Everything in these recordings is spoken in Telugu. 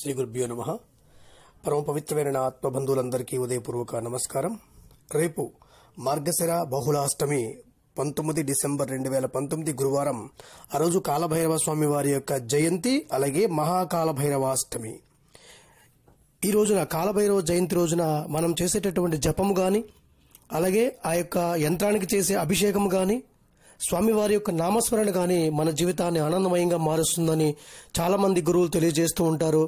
శ్రీ గురుభ్యో నమ పరమ పవిత్రమైన నా ఆత్మబంధువులందరికీ ఉదయపూర్వక నమస్కారం రేపు మార్గశిర బహుళాష్టమి పంతొమ్మిది డిసెంబర్ రెండు వేల పంతొమ్మిది గురువారం ఆ రోజు కాలభైరవ స్వామి వారి యొక్క జయంతి అలాగే మహాకాలభైరవాష్టమి ఈ రోజున కాలభైరవ జయంతి రోజున మనం చేసేటటువంటి జపము గాని అలాగే ఆ యొక్క యంత్రానికి చేసే అభిషేకము గాని స్వామివారి యొక్క నామస్మరణ కానీ మన జీవితాన్ని ఆనందమయంగా మారుస్తుందని చాలామంది గురువులు తెలియజేస్తూ ఉంటారు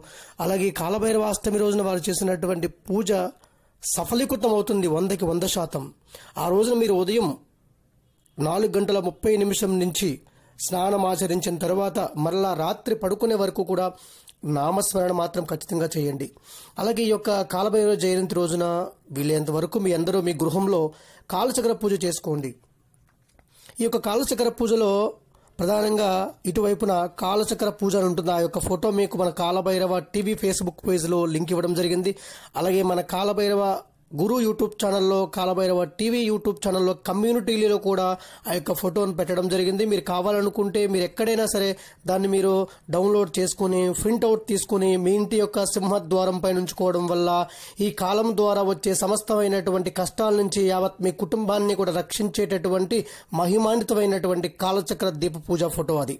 అలాగే కాలభైరవాష్టమి రోజున వారు చేసినటువంటి పూజ సఫలీకృతం అవుతుంది వందకి వంద శాతం ఆ రోజున మీరు ఉదయం నాలుగు గంటల ముప్పై నిమిషం నుంచి స్నానం ఆచరించిన తర్వాత మరలా రాత్రి పడుకునే వరకు కూడా నామస్మరణ మాత్రం ఖచ్చితంగా చేయండి అలాగే ఈ యొక్క కాలభైరవ జయంతి రోజున వీలైనంత వరకు మీ అందరూ మీ గృహంలో కాలచక్ర పూజ చేసుకోండి ఈ యొక్క కాలచక్ర పూజలో ప్రధానంగా ఇటువైపున కాలచక్ర పూజ అని ఉంటుంది ఆ యొక్క ఫోటో మీకు మన కాలభైరవ టీవీ ఫేస్బుక్ పేజ్లో లింక్ ఇవ్వడం జరిగింది అలాగే మన కాలభైరవ గురు యూట్యూబ్ ఛానల్లో కాలభైరవ టీవీ యూట్యూబ్ ఛానల్లో కమ్యూనిటీలో కూడా ఆ యొక్క ఫోటోను పెట్టడం జరిగింది మీరు కావాలనుకుంటే మీరు ఎక్కడైనా సరే దాన్ని మీరు డౌన్లోడ్ చేసుకుని ప్రింట్అవుట్ తీసుకుని మీ ఇంటి యొక్క సింహద్వారంపై ఉంచుకోవడం వల్ల ఈ కాలం ద్వారా వచ్చే సమస్తమైనటువంటి కష్టాల నుంచి యావత్ మీ కుటుంబాన్ని కూడా రక్షించేటటువంటి మహిమాన్వితమైనటువంటి కాలచక్ర దీప పూజ ఫోటో అది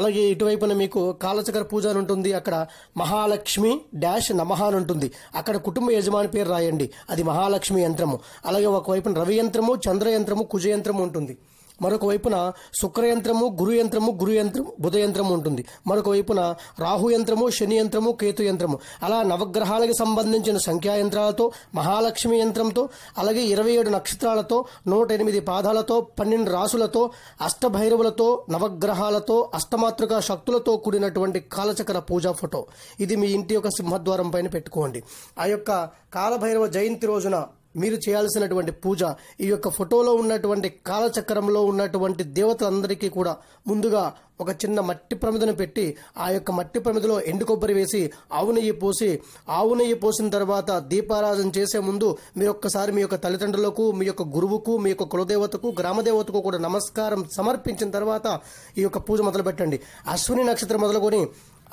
అలాగే ఇటువైపున మీకు కాలచక్ర పూజ అని ఉంటుంది అక్కడ మహాలక్ష్మి డాష్ నమహ అని ఉంటుంది అక్కడ కుటుంబ యజమాని పేరు రాయండి అది మహాలక్ష్మి యంత్రము అలాగే ఒకవైపున రవి యంత్రము చంద్ర యంత్రము కుజ యంత్రము ఉంటుంది మరొక వైపున శుక్రయంత్రము గురు యంత్రము గురు యంత్రము బుధ యంత్రము ఉంటుంది మరొక వైపున రాహు యంత్రము శని యంత్రము కేతు యంత్రము అలా నవగ్రహాలకు సంబంధించిన సంఖ్యా యంత్రాలతో మహాలక్ష్మి యంత్రంతో అలాగే ఇరవై ఏడు నక్షత్రాలతో నూట ఎనిమిది పాదాలతో పన్నెండు రాసులతో అష్టభైరవులతో నవగ్రహాలతో అష్టమాతృక శక్తులతో కూడినటువంటి కాలచక్ర పూజా ఫోటో ఇది మీ ఇంటి యొక్క సింహద్వారం పైన పెట్టుకోండి ఆ యొక్క కాలభైరవ జయంతి రోజున మీరు చేయాల్సినటువంటి పూజ ఈ యొక్క ఫోటోలో ఉన్నటువంటి కాలచక్రంలో ఉన్నటువంటి దేవతలందరికీ కూడా ముందుగా ఒక చిన్న మట్టి ప్రమిదను పెట్టి ఆ యొక్క మట్టి ప్రమిదలో ఎండు కొబ్బరి వేసి ఆవు నెయ్యి పోసి ఆవు నెయ్యి పోసిన తర్వాత దీపారాధన చేసే ముందు మీ ఒక్కసారి మీ యొక్క తల్లిదండ్రులకు మీ యొక్క గురువుకు మీ యొక్క కులదేవతకు గ్రామదేవతకు కూడా నమస్కారం సమర్పించిన తర్వాత ఈ యొక్క పూజ మొదలు పెట్టండి అశ్విని నక్షత్రం మొదలుకొని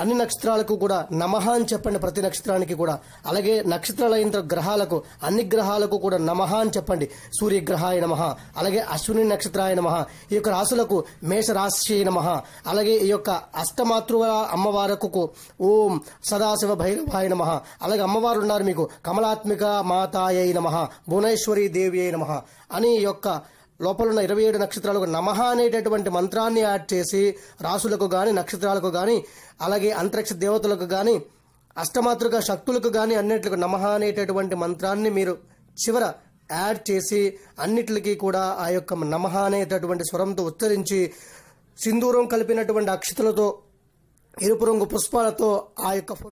అన్ని నక్షత్రాలకు కూడా నమహ అని చెప్పండి ప్రతి నక్షత్రానికి కూడా అలాగే నక్షత్రాలైన గ్రహాలకు అన్ని గ్రహాలకు కూడా నమహ అని చెప్పండి సూర్యగ్రహాయ నమ అలాగే అశ్విని నక్షత్రాయ నమ ఈ యొక్క రాసులకు మేషరాశి నమ అలాగే ఈ యొక్క అష్టమాతృ అమ్మవారకు ఓం సదాశివ భైరవాయ నమ అలాగే అమ్మవారు ఉన్నారు మీకు కమలాత్మిక మాతాయ నమ భువనేశ్వరి దేవి నమ అని యొక్క లోపల ఉన్న ఇరవై ఏడు నక్షత్రాలకు నమహ అనేటటువంటి మంత్రాన్ని యాడ్ చేసి రాసులకు కానీ నక్షత్రాలకు కానీ అలాగే అంతరిక్ష దేవతలకు కానీ అష్టమాతృక శక్తులకు కానీ అన్నిటికి నమహ అనేటటువంటి మంత్రాన్ని మీరు చివర యాడ్ చేసి అన్నిటికీ కూడా ఆ యొక్క నమహ అనేటటువంటి స్వరంతో ఉచ్చరించి సింధూరం కలిపినటువంటి అక్షతలతో ఎరుపు రంగు పుష్పాలతో ఆ యొక్క